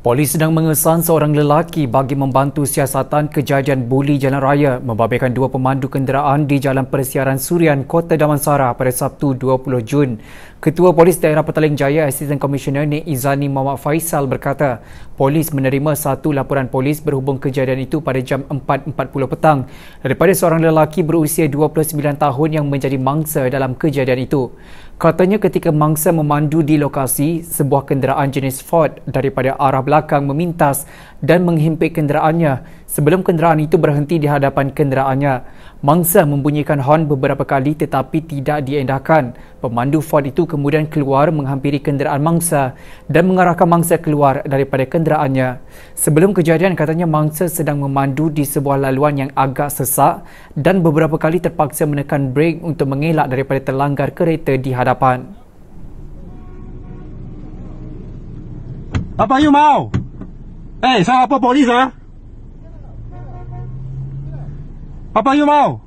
Polis sedang mengesan seorang lelaki bagi membantu siasatan kejadian buli jalan raya membabitkan dua pemandu kenderaan di Jalan Persiaran Surian, Kota Damansara pada Sabtu 20 Jun. Ketua Polis Daerah Petaling Jaya Assistant Commissioner Nik Izani Muhammad Faisal berkata, polis menerima satu laporan polis berhubung kejadian itu pada jam 4.40 petang daripada seorang lelaki berusia 29 tahun yang menjadi mangsa dalam kejadian itu. Katanya ketika mangsa memandu di lokasi, sebuah kenderaan jenis Ford daripada arah belakang memintas dan menghimpit kenderaannya sebelum kenderaan itu berhenti di hadapan kenderaannya. Mangsa membunyikan horn beberapa kali tetapi tidak diendahkan. Pemandu Ford itu kemudian keluar menghampiri kenderaan mangsa dan mengarahkan mangsa keluar daripada kenderaannya. Sebelum kejadian katanya mangsa sedang memandu di sebuah laluan yang agak sesak dan beberapa kali terpaksa menekan brek untuk mengelak daripada terlanggar kereta di hadapan. 阿爸又冇，诶，查阿爸 p o l i 啊？阿爸又冇。